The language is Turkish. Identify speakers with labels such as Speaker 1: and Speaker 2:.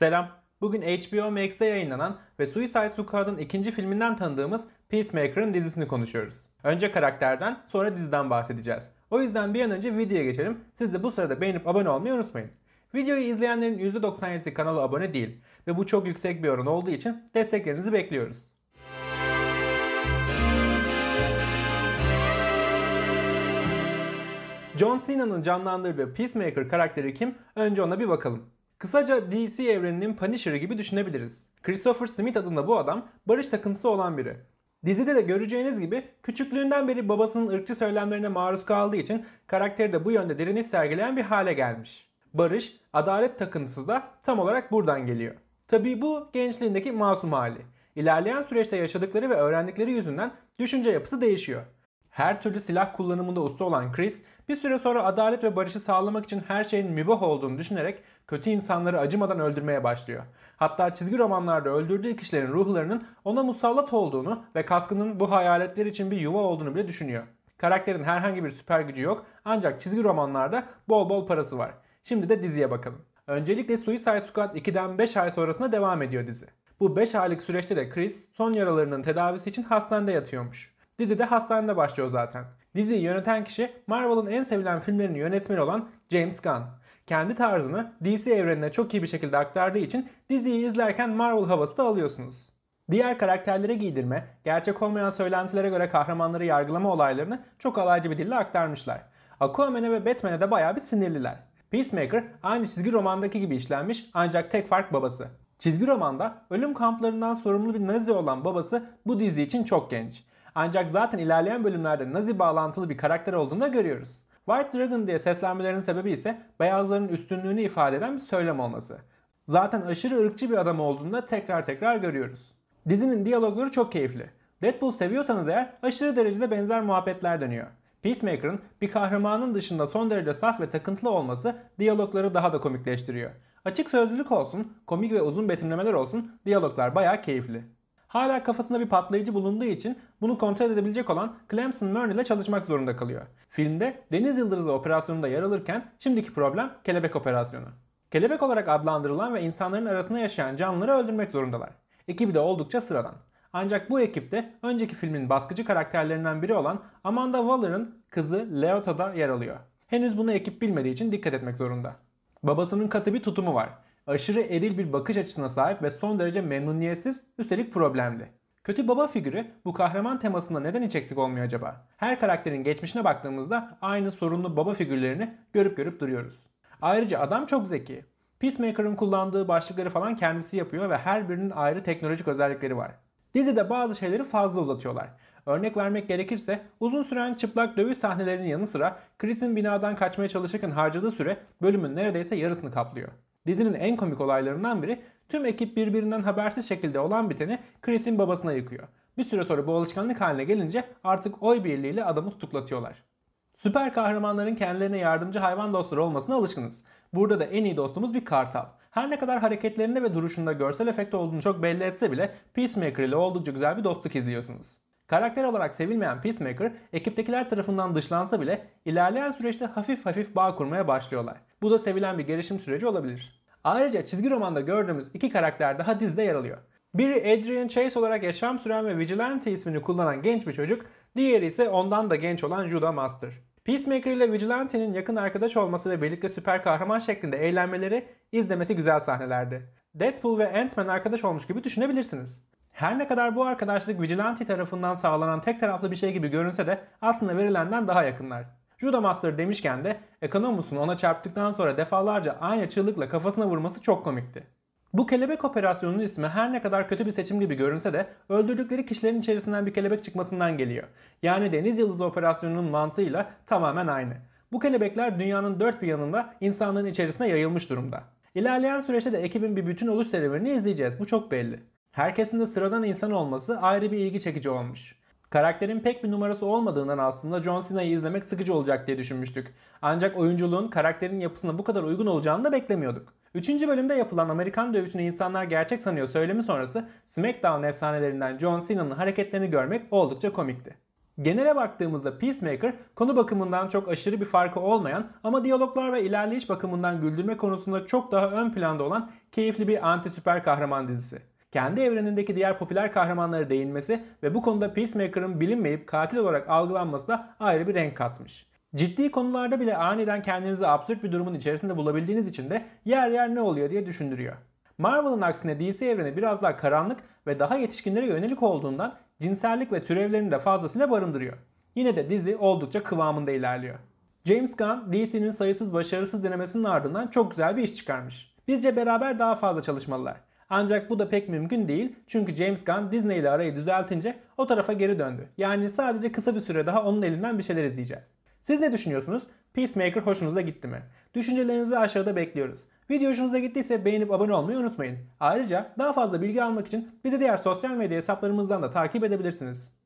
Speaker 1: Selam. Bugün HBO Max'te yayınlanan ve Suicide Squad'ın ikinci filminden tanıdığımız Peacemaker'ın dizisini konuşuyoruz. Önce karakterden sonra diziden bahsedeceğiz. O yüzden bir an önce videoya geçelim. Siz de bu sırada beğenip abone olmayı unutmayın. Videoyu izleyenlerin %97'si kanala abone değil ve bu çok yüksek bir oran olduğu için desteklerinizi bekliyoruz. John Cena'nın canlandırdığı Peacemaker karakteri kim? Önce ona bir bakalım. Kısaca DC evreninin Punisher'ı gibi düşünebiliriz. Christopher Smith adında bu adam barış takıntısı olan biri. Dizide de göreceğiniz gibi küçüklüğünden beri babasının ırkçı söylemlerine maruz kaldığı için karakteri de bu yönde derinlik sergileyen bir hale gelmiş. Barış, adalet takıntısı da tam olarak buradan geliyor. Tabii bu gençliğindeki masum hali. İlerleyen süreçte yaşadıkları ve öğrendikleri yüzünden düşünce yapısı değişiyor. Her türlü silah kullanımında usta olan Chris, bir süre sonra adalet ve barışı sağlamak için her şeyin mübah olduğunu düşünerek kötü insanları acımadan öldürmeye başlıyor. Hatta çizgi romanlarda öldürdüğü kişilerin ruhlarının ona musallat olduğunu ve kaskının bu hayaletler için bir yuva olduğunu bile düşünüyor. Karakterin herhangi bir süper gücü yok ancak çizgi romanlarda bol bol parası var. Şimdi de diziye bakalım. Öncelikle Suicide Squad 2'den 5 ay sonrasında devam ediyor dizi. Bu 5 aylık süreçte de Chris son yaralarının tedavisi için hastanede yatıyormuş. Dizi de hastanede başlıyor zaten. Diziyi yöneten kişi Marvel'ın en sevilen filmlerini yönetmeni olan James Gunn. Kendi tarzını DC evrenine çok iyi bir şekilde aktardığı için diziyi izlerken Marvel havası da alıyorsunuz. Diğer karakterlere giydirme, gerçek olmayan söylentilere göre kahramanları yargılama olaylarını çok alaycı bir dille aktarmışlar. Aquaman'e ve Batman'e de baya bir sinirliler. Peacemaker aynı çizgi romandaki gibi işlenmiş ancak tek fark babası. Çizgi romanda ölüm kamplarından sorumlu bir nazi olan babası bu dizi için çok genç. Ancak zaten ilerleyen bölümlerde Nazi bağlantılı bir karakter olduğunu da görüyoruz. White Dragon diye seslenmelerinin sebebi ise beyazların üstünlüğünü ifade eden bir söylem olması. Zaten aşırı ırkçı bir adam olduğunu da tekrar tekrar görüyoruz. Dizinin diyalogları çok keyifli. Deadpool seviyorsanız eğer aşırı derecede benzer muhabbetler dönüyor. Peacemaker'ın bir kahramanın dışında son derece saf ve takıntılı olması diyalogları daha da komikleştiriyor. Açık sözlülük olsun, komik ve uzun betimlemeler olsun, diyaloglar bayağı keyifli hala kafasında bir patlayıcı bulunduğu için bunu kontrol edebilecek olan Clemson Murray ile çalışmak zorunda kalıyor. Filmde Deniz Yıldızı operasyonunda yer alırken şimdiki problem kelebek operasyonu. Kelebek olarak adlandırılan ve insanların arasında yaşayan canlıları öldürmek zorundalar. Ekibi de oldukça sıradan. Ancak bu ekipte önceki filmin baskıcı karakterlerinden biri olan Amanda Waller'ın kızı Leota da yer alıyor. Henüz bunu ekip bilmediği için dikkat etmek zorunda. Babasının katı bir tutumu var aşırı eril bir bakış açısına sahip ve son derece memnuniyetsiz, üstelik problemli. Kötü baba figürü bu kahraman temasında neden hiç eksik olmuyor acaba? Her karakterin geçmişine baktığımızda aynı sorunlu baba figürlerini görüp görüp duruyoruz. Ayrıca adam çok zeki. Peacemaker'ın kullandığı başlıkları falan kendisi yapıyor ve her birinin ayrı teknolojik özellikleri var. Dizide bazı şeyleri fazla uzatıyorlar. Örnek vermek gerekirse uzun süren çıplak dövüş sahnelerinin yanı sıra Chris'in binadan kaçmaya çalışırken harcadığı süre bölümün neredeyse yarısını kaplıyor. Dizinin en komik olaylarından biri tüm ekip birbirinden habersiz şekilde olan biteni Chris'in babasına yıkıyor. Bir süre sonra bu alışkanlık haline gelince artık oy birliğiyle adamı tutuklatıyorlar. Süper kahramanların kendilerine yardımcı hayvan dostları olmasına alışkınız. Burada da en iyi dostumuz bir kartal. Her ne kadar hareketlerinde ve duruşunda görsel efekt olduğunu çok belli etse bile Peacemaker ile oldukça güzel bir dostluk izliyorsunuz. Karakter olarak sevilmeyen Peacemaker ekiptekiler tarafından dışlansa bile ilerleyen süreçte hafif hafif bağ kurmaya başlıyorlar. Bu da sevilen bir gelişim süreci olabilir. Ayrıca çizgi romanda gördüğümüz iki karakter daha dizde yer alıyor. Biri Adrian Chase olarak yaşam süren ve Vigilante ismini kullanan genç bir çocuk, diğeri ise ondan da genç olan Judah Master. Peacemaker ile Vigilante'nin yakın arkadaş olması ve birlikte süper kahraman şeklinde eğlenmeleri izlemesi güzel sahnelerdi. Deadpool ve Ant-Man arkadaş olmuş gibi düşünebilirsiniz. Her ne kadar bu arkadaşlık Vigilante tarafından sağlanan tek taraflı bir şey gibi görünse de aslında verilenden daha yakınlar. Judo Master demişken de Economus'un ona çarptıktan sonra defalarca aynı çığlıkla kafasına vurması çok komikti. Bu kelebek operasyonunun ismi her ne kadar kötü bir seçim gibi görünse de öldürdükleri kişilerin içerisinden bir kelebek çıkmasından geliyor. Yani Deniz Yıldızı operasyonunun mantığıyla tamamen aynı. Bu kelebekler dünyanın dört bir yanında insanların içerisine yayılmış durumda. İlerleyen süreçte de ekibin bir bütün oluş serüvenini izleyeceğiz. Bu çok belli. Herkesin de sıradan insan olması ayrı bir ilgi çekici olmuş. Karakterin pek bir numarası olmadığından aslında John Cena'yı izlemek sıkıcı olacak diye düşünmüştük. Ancak oyunculuğun karakterin yapısına bu kadar uygun olacağını da beklemiyorduk. Üçüncü bölümde yapılan Amerikan dövüşünü insanlar gerçek sanıyor söylemi sonrası SmackDown efsanelerinden John Cena'nın hareketlerini görmek oldukça komikti. Genele baktığımızda Peacemaker konu bakımından çok aşırı bir farkı olmayan ama diyaloglar ve ilerleyiş bakımından güldürme konusunda çok daha ön planda olan keyifli bir anti süper kahraman dizisi kendi evrenindeki diğer popüler kahramanlara değinmesi ve bu konuda Peacemaker'ın bilinmeyip katil olarak algılanması da ayrı bir renk katmış. Ciddi konularda bile aniden kendinizi absürt bir durumun içerisinde bulabildiğiniz için de yer yer ne oluyor diye düşündürüyor. Marvel'ın aksine DC evreni biraz daha karanlık ve daha yetişkinlere yönelik olduğundan cinsellik ve türevlerini de fazlasıyla barındırıyor. Yine de dizi oldukça kıvamında ilerliyor. James Gunn, DC'nin sayısız başarısız denemesinin ardından çok güzel bir iş çıkarmış. Bizce beraber daha fazla çalışmalılar. Ancak bu da pek mümkün değil çünkü James Gunn Disney ile arayı düzeltince o tarafa geri döndü. Yani sadece kısa bir süre daha onun elinden bir şeyler izleyeceğiz. Siz ne düşünüyorsunuz? Peacemaker hoşunuza gitti mi? Düşüncelerinizi aşağıda bekliyoruz. Video hoşunuza gittiyse beğenip abone olmayı unutmayın. Ayrıca daha fazla bilgi almak için bizi diğer sosyal medya hesaplarımızdan da takip edebilirsiniz.